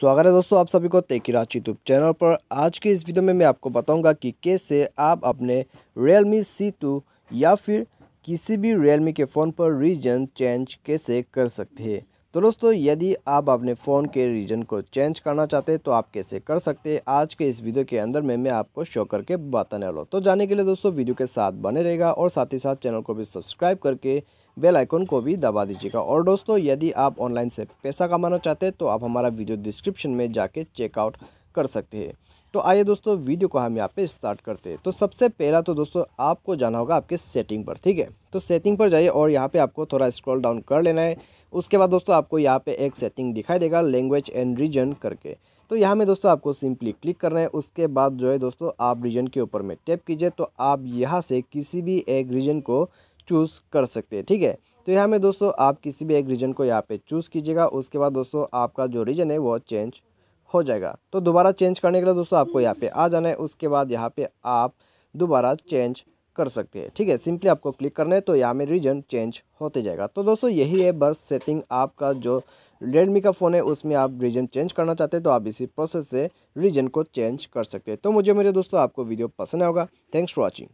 स्वागत है दोस्तों आप सभी को तेकी राज यूट्यूब चैनल पर आज के इस वीडियो में मैं आपको बताऊंगा कि कैसे आप अपने Realme C2 या फिर किसी भी Realme के फ़ोन पर रीजन चेंज कैसे कर सकते हैं तो दोस्तों यदि आप अपने फ़ोन के रीजन को चेंज करना चाहते हैं तो आप कैसे कर सकते हैं आज के इस वीडियो के अंदर में मैं आपको शो करके बताने वाला हूँ तो जाने के लिए दोस्तों वीडियो के साथ बने रहेगा और साथ ही साथ चैनल को भी सब्सक्राइब करके बेल आइकन को भी दबा दीजिएगा और दोस्तों यदि आप ऑनलाइन से पैसा कमाना चाहते हैं तो आप हमारा वीडियो डिस्क्रिप्शन में जाके चेकआउट कर सकते हैं तो आइए दोस्तों वीडियो को हम यहाँ पे स्टार्ट करते हैं तो सबसे पहला तो दोस्तों आपको जाना होगा आपके सेटिंग पर ठीक है तो सेटिंग पर जाइए और यहाँ पे आपको थोड़ा स्क्रॉल डाउन कर लेना है उसके बाद दोस्तों आपको यहाँ पे एक सेटिंग दिखाई देगा लैंग्वेज एंड रीजन करके तो यहाँ में दोस्तों आपको सिंपली क्लिक करना है उसके बाद जो है दोस्तों आप रीजन के ऊपर में टैप कीजिए तो आप यहाँ से किसी भी एक रीजन को चूज़ कर सकते हैं ठीक है तो यहाँ में दोस्तों आप किसी भी एक रीजन को यहाँ पे चूज़ कीजिएगा उसके बाद दोस्तों आपका जो रीजन है वो चेंज हो जाएगा तो दोबारा चेंज करने के लिए दोस्तों आपको यहाँ पे आ जाना है उसके बाद यहाँ पे आप दोबारा चेंज कर सकते हैं ठीक है सिंपली आपको क्लिक करना है तो यहाँ में रीजन चेंज होते जाएगा तो दोस्तों यही है बस सेटिंग आपका जो रेडमी का फ़ोन है उसमें आप रीजन चेंज करना चाहते हैं तो आप इसी प्रोसेस से रीजन को चेंज कर सकते हैं तो मुझे मेरे दोस्तों आपको वीडियो पसंद आएगा थैंक्स फॉर वॉचिंग